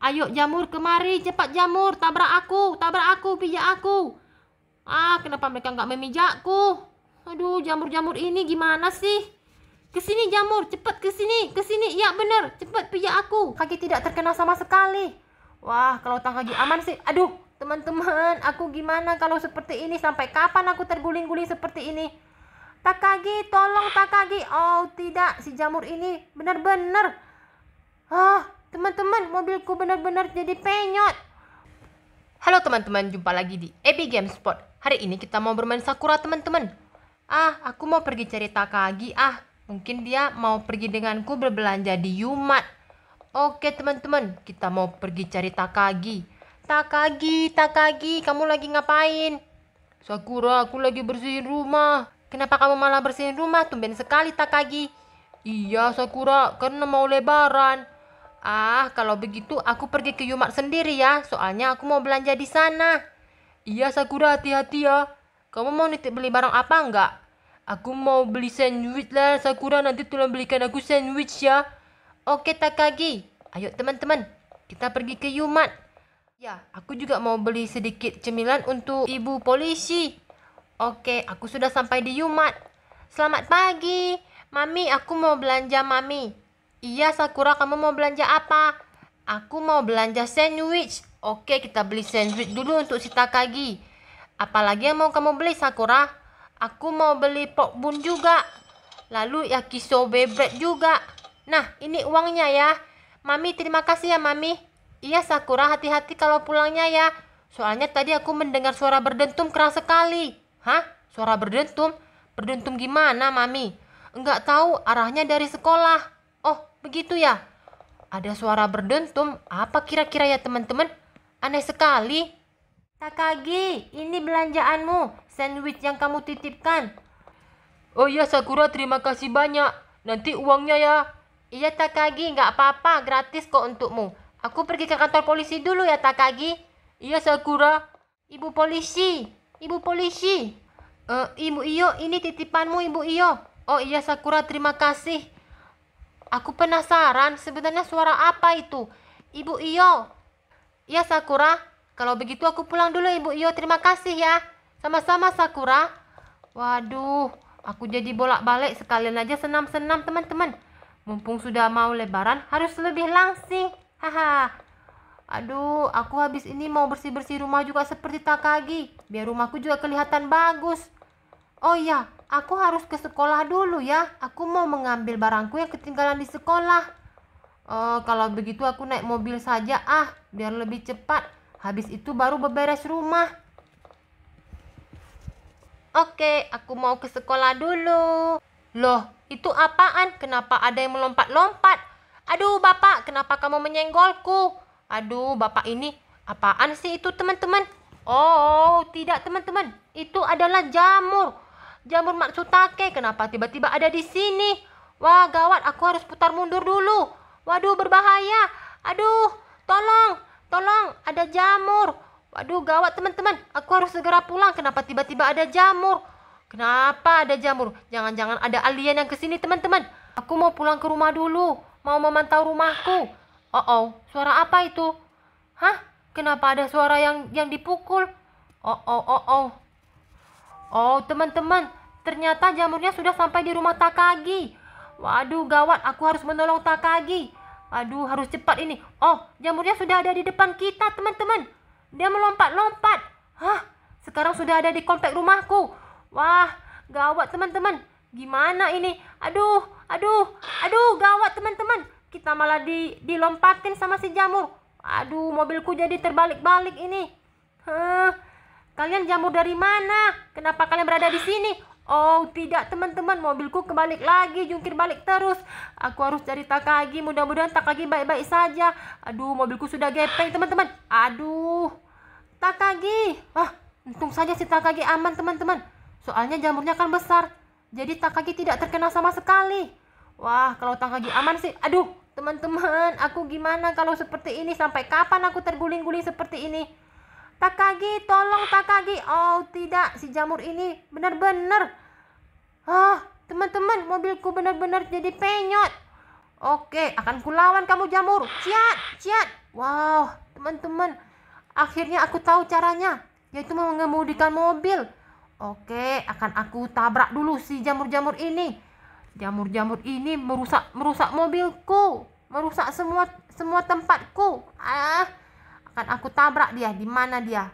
Ayo jamur kemari, cepat jamur, tabrak aku, tabrak aku, pijak aku. Ah, kenapa mereka nggak memijakku? Aduh, jamur-jamur ini gimana sih? Kesini jamur, cepat kesini, kesini. Ya bener, cepat pijak aku. Kaki tidak terkena sama sekali. Wah, kalau tang kaki aman sih. Aduh, teman-teman, aku gimana kalau seperti ini? Sampai kapan aku terguling-guling seperti ini? Takagi, tolong Takagi. Oh, tidak, si jamur ini benar-benar. Ah, Teman-teman, mobilku benar-benar jadi penyot. Halo teman-teman, jumpa lagi di Game Gamespot. Hari ini kita mau bermain Sakura teman-teman. Ah, aku mau pergi cari Takagi. Ah, mungkin dia mau pergi denganku berbelanja di Yumat. Oke teman-teman, kita mau pergi cari Takagi. Takagi, Takagi, kamu lagi ngapain? Sakura, aku lagi bersihin rumah. Kenapa kamu malah bersihin rumah? Tumben sekali Takagi. Iya Sakura, karena mau lebaran. Ah, kalau begitu aku pergi ke Yumat sendiri ya, soalnya aku mau belanja di sana. Iya, Sakura, hati-hati ya. Kamu mau nitip beli barang apa enggak? Aku mau beli sandwich lah, Sakura nanti tolong belikan aku sandwich ya. Oke, Takagi. Ayo teman-teman, kita pergi ke Yumat. Ya, aku juga mau beli sedikit cemilan untuk ibu polisi. Oke, aku sudah sampai di Yumat. Selamat pagi. Mami, aku mau belanja mami. Iya Sakura, kamu mau belanja apa? Aku mau belanja sandwich. Oke, kita beli sandwich dulu untuk si Takagi. Apalagi yang mau kamu beli Sakura? Aku mau beli pork bun juga. Lalu yakisobe bread juga. Nah, ini uangnya ya. Mami, terima kasih ya Mami. Iya Sakura, hati-hati kalau pulangnya ya. Soalnya tadi aku mendengar suara berdentum keras sekali. Hah? Suara berdentum? Berdentum gimana, Mami? Enggak tahu, arahnya dari sekolah. Oh, Begitu ya? Ada suara berdentum. Apa kira-kira ya teman-teman? Aneh sekali. Takagi, ini belanjaanmu. Sandwich yang kamu titipkan. Oh iya Sakura, terima kasih banyak. Nanti uangnya ya. Iya Takagi, nggak apa-apa. Gratis kok untukmu. Aku pergi ke kantor polisi dulu ya Takagi. Iya Sakura. Ibu polisi, ibu polisi. Uh, ibu Iyo, ini titipanmu Ibu Iyo. Oh iya Sakura, terima kasih. Aku penasaran sebenarnya suara apa itu. Ibu Iyo. Ya Sakura, kalau begitu aku pulang dulu Ibu Iyo. Terima kasih ya. Sama-sama Sakura. Waduh, aku jadi bolak-balik sekalian aja senam-senam teman-teman. Mumpung sudah mau lebaran harus lebih langsing. Haha. Aduh, aku habis ini mau bersih-bersih rumah juga seperti Takagi. Biar rumahku juga kelihatan bagus. Oh iya, Aku harus ke sekolah dulu ya. Aku mau mengambil barangku yang ketinggalan di sekolah. Uh, kalau begitu aku naik mobil saja ah, biar lebih cepat. Habis itu baru beberes rumah. Oke, aku mau ke sekolah dulu. Loh, itu apaan? Kenapa ada yang melompat-lompat? Aduh, Bapak, kenapa kamu menyenggolku? Aduh, Bapak ini apaan sih itu, teman-teman? Oh, tidak, teman-teman. Itu adalah jamur. Jamur Matsutake kenapa tiba-tiba ada di sini? Wah gawat aku harus putar mundur dulu. Waduh berbahaya. Aduh tolong tolong ada jamur. Waduh gawat teman-teman aku harus segera pulang kenapa tiba-tiba ada jamur. Kenapa ada jamur? Jangan-jangan ada alien yang kesini teman-teman. Aku mau pulang ke rumah dulu. Mau memantau rumahku. Oh oh, suara apa itu? Hah? Kenapa ada suara yang yang dipukul? Oh oh oh oh. Oh teman-teman, Ternyata jamurnya sudah sampai di rumah Takagi. Waduh, gawat, aku harus menolong Takagi. Aduh, harus cepat ini. Oh, jamurnya sudah ada di depan kita, teman-teman. Dia melompat-lompat. Hah, sekarang sudah ada di komplek rumahku. Wah, gawat, teman-teman. Gimana ini? Aduh, aduh, aduh, gawat, teman-teman. Kita malah di, dilompatin sama si jamur. Aduh, mobilku jadi terbalik-balik ini. Hah, kalian jamur dari mana? Kenapa kalian berada di sini? Oh tidak teman-teman mobilku kebalik lagi jungkir balik terus Aku harus cari Takagi mudah-mudahan Takagi baik-baik saja Aduh mobilku sudah gepeng teman-teman Aduh Takagi Wah untung saja si Takagi aman teman-teman Soalnya jamurnya kan besar Jadi Takagi tidak terkena sama sekali Wah kalau Takagi aman sih Aduh teman-teman aku gimana kalau seperti ini Sampai kapan aku terguling-guling seperti ini Takagi, tolong Takagi. Oh, tidak, si jamur ini benar-benar Ah, teman-teman, mobilku benar-benar jadi penyot. Oke, akan kulawan kamu jamur. Ciat, ciat. Wow, teman-teman, akhirnya aku tahu caranya, yaitu mengemudikan mobil. Oke, akan aku tabrak dulu si jamur-jamur ini. Jamur-jamur ini merusak merusak mobilku, merusak semua semua tempatku. Ah, akan aku tabrak dia. Di mana dia?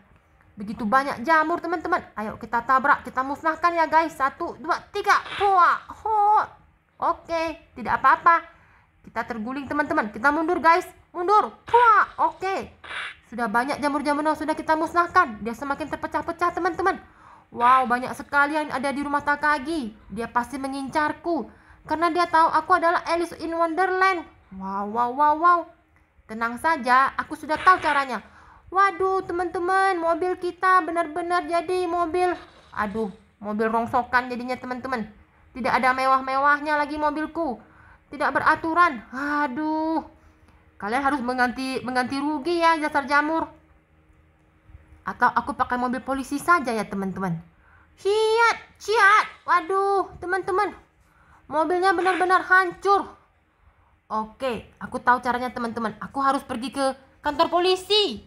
Begitu banyak jamur teman-teman. Ayo kita tabrak, kita musnahkan ya guys. Satu, dua, tiga. Wah, ho. Oke, tidak apa-apa. Kita terguling teman-teman. Kita mundur guys. Mundur. Wah, oke. Sudah banyak jamur-jamur yang sudah kita musnahkan. Dia semakin terpecah-pecah teman-teman. Wow, banyak sekali yang ada di rumah Takagi. Dia pasti mengincarku. Karena dia tahu aku adalah Alice in Wonderland. Wow, wow, wow, wow. Tenang saja, aku sudah tahu caranya. Waduh, teman-teman, mobil kita benar-benar jadi mobil. Aduh, mobil rongsokan jadinya, teman-teman. Tidak ada mewah-mewahnya lagi mobilku. Tidak beraturan. Aduh. Kalian harus mengganti mengganti rugi ya dasar jamur. Atau aku pakai mobil polisi saja ya, teman-teman. Hiat, ciat. Waduh, teman-teman. Mobilnya benar-benar hancur. Oke, aku tahu caranya, teman-teman. Aku harus pergi ke kantor polisi.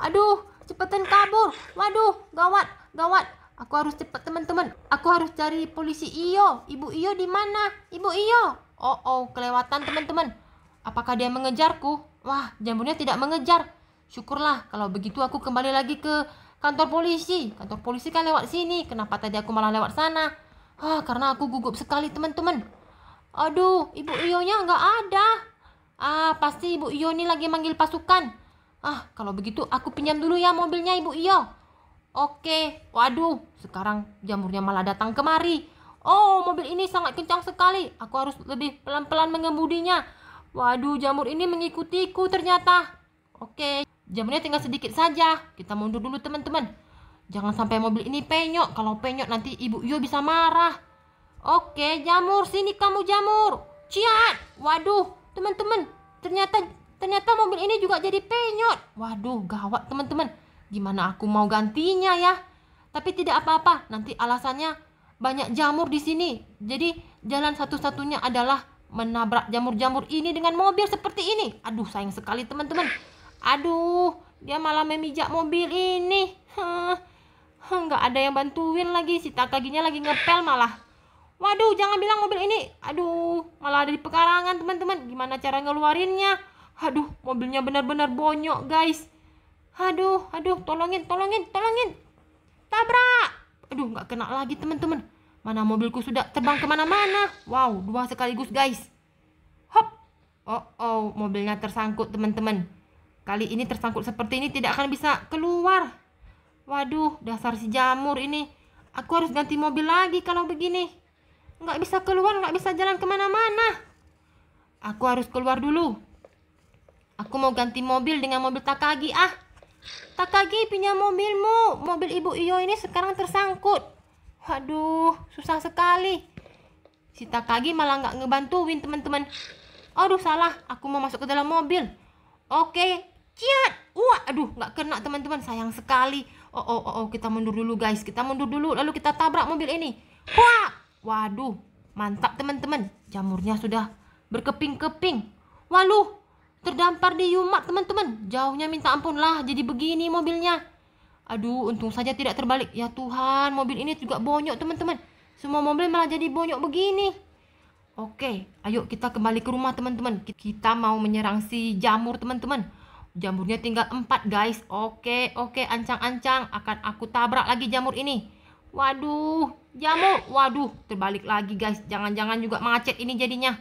Aduh, cepetan kabur. Waduh, gawat, gawat. Aku harus cepat teman-teman. Aku harus cari polisi Iyo. Ibu Iyo di mana? Ibu Iyo. Oh oh, kelewatan teman-teman. Apakah dia mengejarku? Wah, jambunya tidak mengejar. Syukurlah kalau begitu aku kembali lagi ke kantor polisi. Kantor polisi kan lewat sini. Kenapa tadi aku malah lewat sana? Ah, karena aku gugup sekali teman-teman. Aduh, ibu Ionya nggak ada. Ah, pasti ibu Iyo ini lagi manggil pasukan. Ah, kalau begitu aku pinjam dulu ya mobilnya Ibu Iyo. Oke, waduh, sekarang jamurnya malah datang kemari. Oh, mobil ini sangat kencang sekali. Aku harus lebih pelan-pelan mengemudinya. Waduh, jamur ini mengikutiku ternyata. Oke, jamurnya tinggal sedikit saja. Kita mundur dulu teman-teman. Jangan sampai mobil ini penyok. Kalau penyok nanti Ibu Iyo bisa marah. Oke, jamur, sini kamu jamur. Ciat. Waduh, teman-teman, ternyata ternyata mobil ini juga jadi penyot. Waduh, gawat teman-teman. Gimana aku mau gantinya ya? Tapi tidak apa-apa, nanti alasannya banyak jamur di sini. Jadi jalan satu-satunya adalah menabrak jamur-jamur ini dengan mobil seperti ini. Aduh, sayang sekali teman-teman. Aduh, dia malah memijak mobil ini. Hah, nggak ada yang bantuin lagi. Si Takaginya lagi ngepel malah. Waduh, jangan bilang mobil ini. Aduh, malah ada di pekarangan, teman-teman. Gimana cara ngeluarinnya? Aduh, mobilnya benar-benar bonyok, guys. Aduh, aduh, tolongin, tolongin, tolongin. Tabrak. Aduh, nggak kena lagi, teman-teman. Mana mobilku sudah terbang kemana-mana. Wow, dua sekaligus, guys. Hop. Oh, oh, mobilnya tersangkut, teman-teman. Kali ini tersangkut seperti ini tidak akan bisa keluar. Waduh, dasar si jamur ini. Aku harus ganti mobil lagi kalau begini. Nggak bisa keluar, nggak bisa jalan kemana-mana. Aku harus keluar dulu. Aku mau ganti mobil dengan mobil Takagi ah. Takagi punya mobilmu. Mobil Ibu Iyo ini sekarang tersangkut. Waduh, susah sekali. Si Takagi malah nggak ngebantuin teman-teman. Aduh salah, aku mau masuk ke dalam mobil. Oke, ciat. Wah, aduh nggak kena teman-teman, sayang sekali. Oh, oh, oh, oh, kita mundur dulu guys. Kita mundur dulu, lalu kita tabrak mobil ini. Wah, waduh, mantap teman-teman. Jamurnya sudah berkeping-keping. Waduh, terdampar di yumat teman-teman jauhnya minta ampun lah jadi begini mobilnya aduh untung saja tidak terbalik ya Tuhan mobil ini juga bonyok teman-teman semua mobil malah jadi bonyok begini oke ayo kita kembali ke rumah teman-teman kita mau menyerang si jamur teman-teman jamurnya tinggal 4, guys oke oke ancang-ancang akan aku tabrak lagi jamur ini waduh jamur waduh terbalik lagi guys jangan-jangan juga macet ini jadinya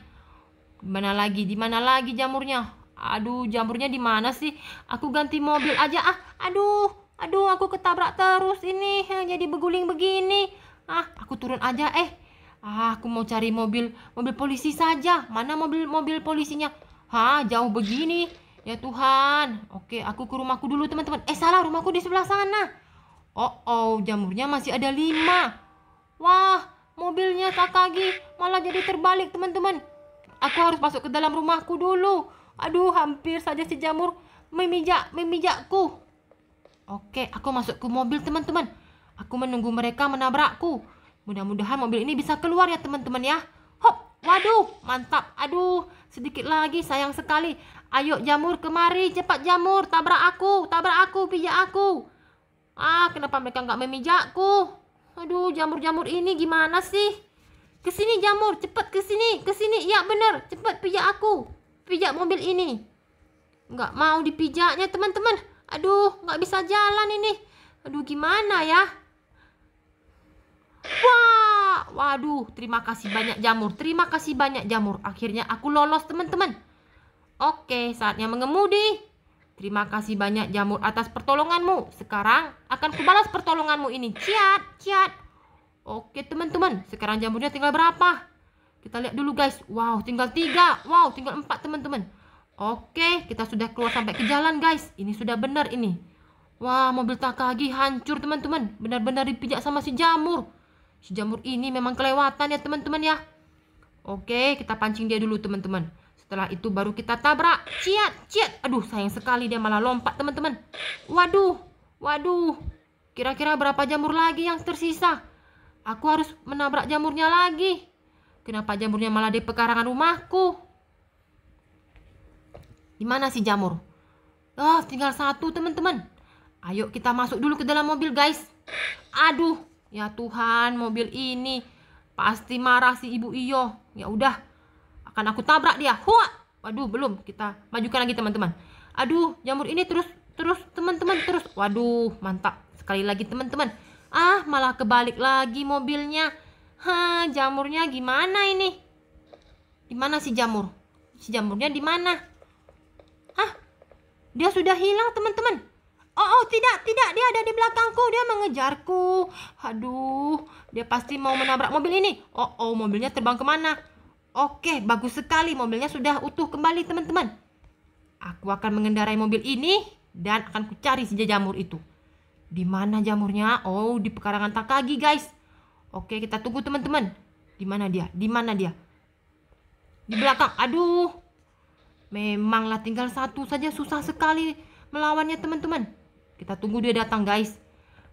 mana lagi? di mana lagi jamurnya? Aduh, jamurnya di mana sih? Aku ganti mobil aja ah. Aduh, aduh aku ketabrak terus ini. Jadi beguling begini. Ah, aku turun aja eh. Ah, aku mau cari mobil mobil polisi saja. Mana mobil mobil polisinya? Hah, jauh begini. Ya Tuhan. Oke, aku ke rumahku dulu, teman-teman. Eh, salah, rumahku di sebelah sana. Oh, oh, jamurnya masih ada lima. Wah, mobilnya Kakagi malah jadi terbalik, teman-teman. Aku harus masuk ke dalam rumahku dulu. Aduh, hampir saja si jamur memijak memijakku. Oke, aku masuk ke mobil teman-teman. Aku menunggu mereka menabrakku. Mudah-mudahan mobil ini bisa keluar ya teman-teman ya. Hop, waduh, mantap. Aduh, sedikit lagi sayang sekali. Ayo jamur kemari, cepat jamur, tabrak aku, tabrak aku, pijak aku. Ah, kenapa mereka nggak memijakku? Aduh, jamur-jamur ini gimana sih? Kesini jamur, cepat kesini, kesini. Ya bener, cepat pijak aku pijak mobil ini. Nggak mau dipijaknya teman-teman. Aduh, nggak bisa jalan ini. Aduh, gimana ya? Wah, waduh, terima kasih banyak jamur. Terima kasih banyak jamur. Akhirnya aku lolos teman-teman. Oke, saatnya mengemudi. Terima kasih banyak jamur atas pertolonganmu. Sekarang akan kubalas pertolonganmu ini. Ciat, ciat. Oke teman-teman, sekarang jamurnya tinggal berapa? Kita lihat dulu guys. Wow, tinggal tiga. Wow, tinggal empat teman-teman. Oke, kita sudah keluar sampai ke jalan guys. Ini sudah benar ini. Wah, mobil Takagi hancur teman-teman. Benar-benar dipijak sama si jamur. Si jamur ini memang kelewatan ya teman-teman ya. Oke, kita pancing dia dulu teman-teman. Setelah itu baru kita tabrak. Ciat, ciat. Aduh, sayang sekali dia malah lompat teman-teman. Waduh, waduh. Kira-kira berapa jamur lagi yang tersisa? Aku harus menabrak jamurnya lagi. Kenapa jamurnya malah di pekarangan rumahku? Di mana sih jamur? Oh, tinggal satu teman-teman. Ayo kita masuk dulu ke dalam mobil guys. Aduh, ya Tuhan mobil ini pasti marah si ibu Iyo. Ya udah, akan aku tabrak dia. Hua! Waduh, belum. Kita majukan lagi teman-teman. Aduh, jamur ini terus terus teman-teman terus. Waduh, mantap sekali lagi teman-teman. Ah, malah kebalik lagi mobilnya. Hah, jamurnya gimana ini? Di mana si jamur? Si jamurnya di mana? Ah, Dia sudah hilang, teman-teman. Oh, oh, tidak, tidak. Dia ada di belakangku. Dia mengejarku. Aduh, dia pasti mau menabrak mobil ini. Oh, oh, mobilnya terbang kemana? Oke, bagus sekali. Mobilnya sudah utuh kembali, teman-teman. Aku akan mengendarai mobil ini dan akan kucari si jamur itu. Di mana jamurnya? Oh, di pekarangan Takagi, guys. Oke, kita tunggu teman-teman. Di mana dia? Di mana dia? Di belakang. Aduh. Memanglah tinggal satu saja susah sekali melawannya teman-teman. Kita tunggu dia datang guys.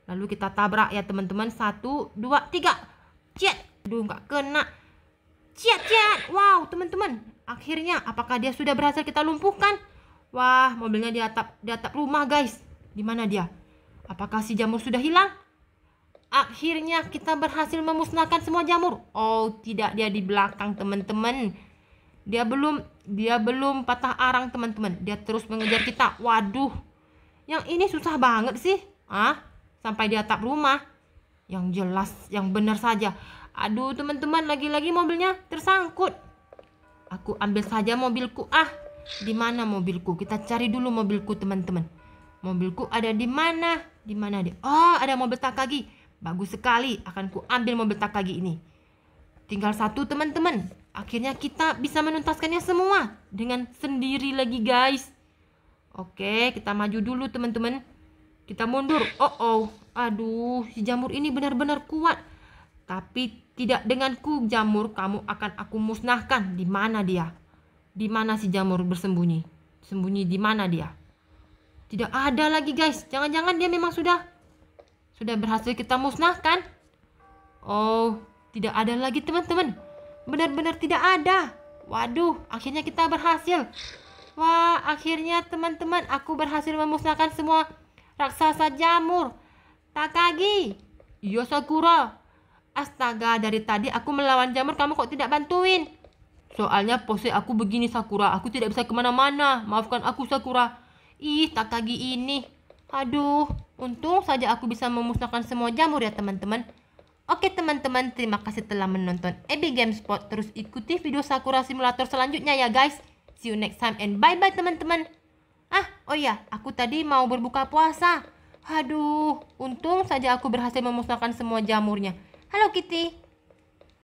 Lalu kita tabrak ya teman-teman. Satu, dua, tiga. Ciat. Aduh nggak kena. Ciat, ciat. Wow teman-teman. Akhirnya apakah dia sudah berhasil kita lumpuhkan? Wah mobilnya di atap, di atap rumah guys. Di mana dia? Apakah si jamur sudah hilang? Akhirnya kita berhasil memusnahkan semua jamur. Oh, tidak dia di belakang, teman-teman. Dia belum dia belum patah arang, teman-teman. Dia terus mengejar kita. Waduh. Yang ini susah banget sih. Ah, sampai di atap rumah. Yang jelas, yang benar saja. Aduh, teman-teman, lagi-lagi mobilnya tersangkut. Aku ambil saja mobilku. Ah, di mana mobilku? Kita cari dulu mobilku, teman-teman. Mobilku ada di mana? Di mana dia? Oh, ada mobil Takagi. Bagus sekali, akan ku ambil mobil tak lagi ini. Tinggal satu teman-teman. Akhirnya kita bisa menuntaskannya semua dengan sendiri lagi guys. Oke, kita maju dulu teman-teman. Kita mundur. Oh oh, aduh, si jamur ini benar-benar kuat. Tapi tidak dengan ku jamur, kamu akan aku musnahkan. Di mana dia? Di mana si jamur bersembunyi? Sembunyi di mana dia? Tidak ada lagi guys. Jangan-jangan dia memang sudah sudah berhasil kita musnahkan. Oh, tidak ada lagi teman-teman. Benar-benar tidak ada. Waduh, akhirnya kita berhasil. Wah, akhirnya teman-teman aku berhasil memusnahkan semua raksasa jamur. Takagi. Iya, Sakura. Astaga, dari tadi aku melawan jamur, kamu kok tidak bantuin? Soalnya pose aku begini, Sakura. Aku tidak bisa kemana-mana. Maafkan aku, Sakura. Ih, Takagi ini. Aduh. Untung saja aku bisa memusnahkan semua jamur ya teman-teman. Oke teman-teman, terima kasih telah menonton Ebi Gamespot. Terus ikuti video Sakura Simulator selanjutnya ya guys. See you next time and bye-bye teman-teman. Ah, oh iya, aku tadi mau berbuka puasa. Aduh, untung saja aku berhasil memusnahkan semua jamurnya. Halo Kitty.